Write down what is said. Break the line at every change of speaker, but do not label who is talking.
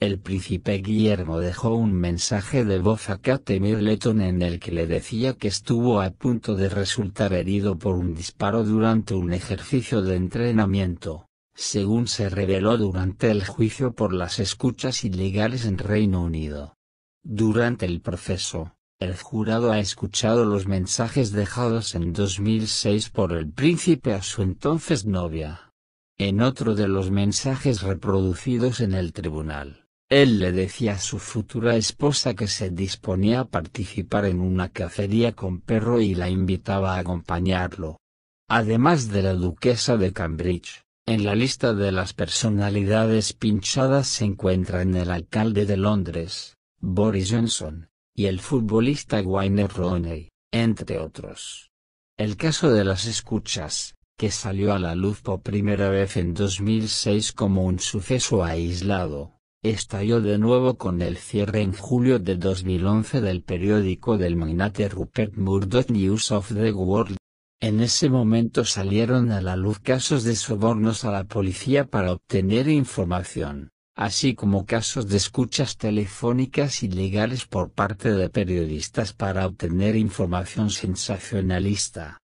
el príncipe Guillermo dejó un mensaje de voz a Kate Middleton en el que le decía que estuvo a punto de resultar herido por un disparo durante un ejercicio de entrenamiento, según se reveló durante el juicio por las escuchas ilegales en Reino Unido. Durante el proceso, el jurado ha escuchado los mensajes dejados en 2006 por el príncipe a su entonces novia. En otro de los mensajes reproducidos en el tribunal, él le decía a su futura esposa que se disponía a participar en una cacería con perro y la invitaba a acompañarlo. Además de la duquesa de Cambridge, en la lista de las personalidades pinchadas se encuentran el alcalde de Londres, Boris Johnson, y el futbolista Wayne Rooney, entre otros. El caso de las escuchas, que salió a la luz por primera vez en 2006 como un suceso aislado, estalló de nuevo con el cierre en julio de 2011 del periódico del magnate Rupert Murdoch News of the World. En ese momento salieron a la luz casos de sobornos a la policía para obtener información, así como casos de escuchas telefónicas ilegales por parte de periodistas para obtener información sensacionalista.